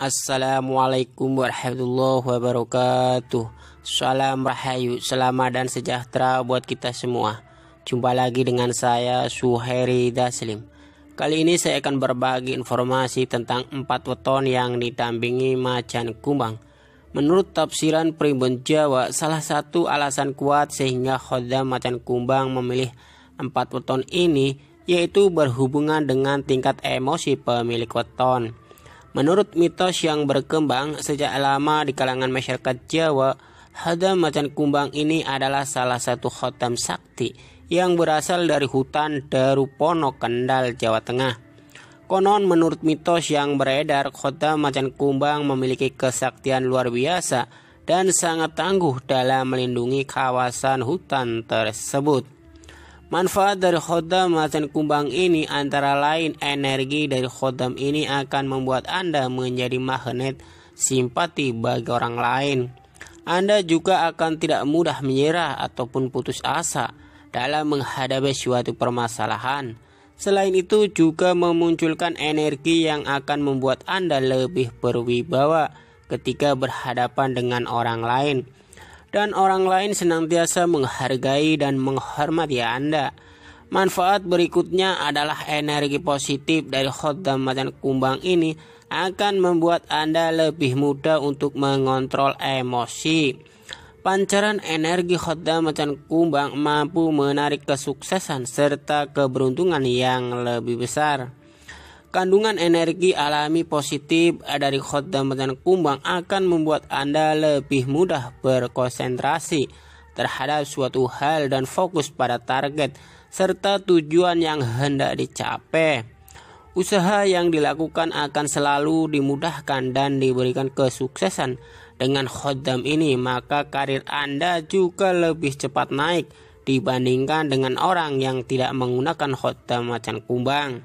Assalamualaikum warahmatullahi wabarakatuh Salam rahayu, selamat dan sejahtera buat kita semua Jumpa lagi dengan saya Suheri Daslim Kali ini saya akan berbagi informasi tentang empat weton yang ditampingi macan kumbang Menurut tafsiran Primbon Jawa, salah satu alasan kuat sehingga khodam macan kumbang memilih empat weton ini yaitu berhubungan dengan tingkat emosi pemilik weton. Menurut mitos yang berkembang sejak lama di kalangan masyarakat Jawa, hadam macan kumbang ini adalah salah satu khotam sakti yang berasal dari hutan Pono Kendal, Jawa Tengah. Konon menurut mitos yang beredar, khotam macan kumbang memiliki kesaktian luar biasa dan sangat tangguh dalam melindungi kawasan hutan tersebut. Manfaat dari khodam macan kumbang ini antara lain energi dari khodam ini akan membuat Anda menjadi magnet simpati bagi orang lain. Anda juga akan tidak mudah menyerah ataupun putus asa dalam menghadapi suatu permasalahan. Selain itu juga memunculkan energi yang akan membuat Anda lebih berwibawa ketika berhadapan dengan orang lain dan orang lain senantiasa menghargai dan menghormati Anda. Manfaat berikutnya adalah energi positif dari khodam macan kumbang ini akan membuat Anda lebih mudah untuk mengontrol emosi. Pancaran energi khodam macan kumbang mampu menarik kesuksesan serta keberuntungan yang lebih besar. Kandungan energi alami positif eh, dari khotam dan kumbang akan membuat Anda lebih mudah berkonsentrasi terhadap suatu hal dan fokus pada target serta tujuan yang hendak dicapai. Usaha yang dilakukan akan selalu dimudahkan dan diberikan kesuksesan. Dengan khodam ini, maka karir Anda juga lebih cepat naik dibandingkan dengan orang yang tidak menggunakan khodam macan kumbang.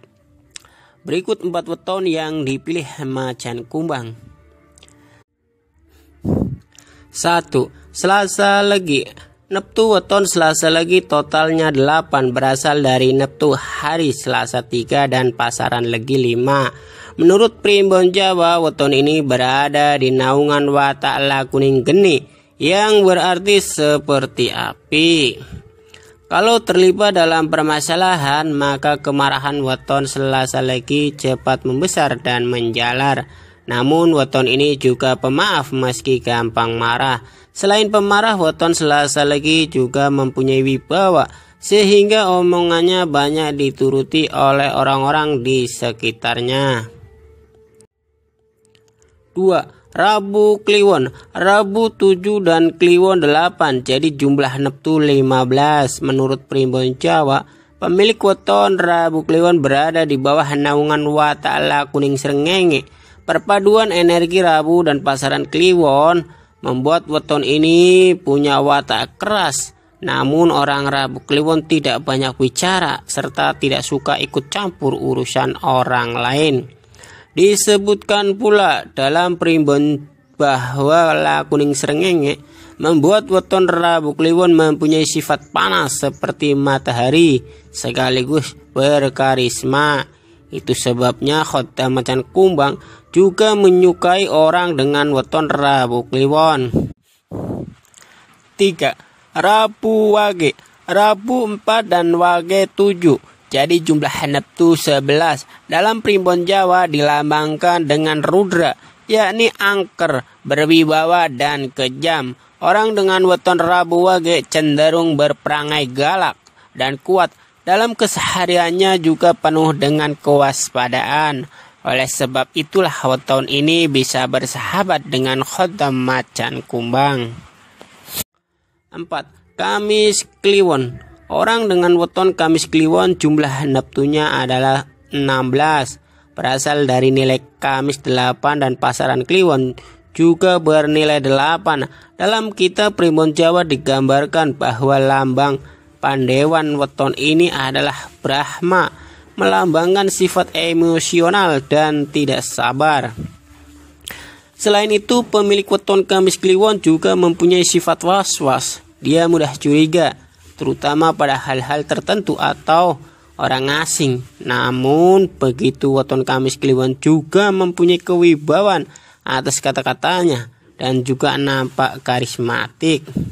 Berikut empat weton yang dipilih macan kumbang. 1. Selasa Legi Neptu weton Selasa Legi totalnya 8 berasal dari Neptu hari Selasa 3 dan pasaran Legi 5. Menurut primbon Jawa, weton ini berada di naungan watak kuning geni yang berarti seperti api. Kalau terlibat dalam permasalahan, maka kemarahan weton selasa lagi cepat membesar dan menjalar. Namun weton ini juga pemaaf meski gampang marah. Selain pemarah, weton selasa lagi juga mempunyai wibawa sehingga omongannya banyak dituruti oleh orang-orang di sekitarnya. 2. Rabu Kliwon, Rabu 7 dan Kliwon 8. Jadi jumlah neptu 15 menurut primbon Jawa. Pemilik weton Rabu Kliwon berada di bawah naungan Watala Kuning Serengenge. Perpaduan energi Rabu dan pasaran Kliwon membuat weton ini punya watak keras. Namun orang Rabu Kliwon tidak banyak bicara serta tidak suka ikut campur urusan orang lain. Disebutkan pula dalam primbon bahwa La Kuning serengenge membuat weton Rabu Kliwon mempunyai sifat panas seperti matahari sekaligus berkarisma. Itu sebabnya khotbah macan kumbang juga menyukai orang dengan weton Rabu Kliwon. 3. Rabu Wage Rabu 4 dan Wage 7 jadi jumlah neptu 11 dalam primbon Jawa dilambangkan dengan rudra yakni angker, berwibawa dan kejam. Orang dengan weton Rabu Wage cenderung berperangai galak dan kuat. Dalam kesehariannya juga penuh dengan kewaspadaan. Oleh sebab itulah weton ini bisa bersahabat dengan khotam macan kumbang. 4. Kamis Kliwon Orang dengan weton Kamis Kliwon jumlah Neptunya adalah 16 berasal dari nilai Kamis 8 dan pasaran Kliwon juga bernilai 8. Dalam kitab Primbon Jawa digambarkan bahwa lambang Pandewan weton ini adalah Brahma, melambangkan sifat emosional dan tidak sabar. Selain itu, pemilik weton Kamis Kliwon juga mempunyai sifat was-was. Dia mudah curiga, terutama pada hal-hal tertentu atau orang asing. Namun begitu Weton Kamis Kliwon juga mempunyai kewibawaan atas kata-katanya dan juga nampak karismatik.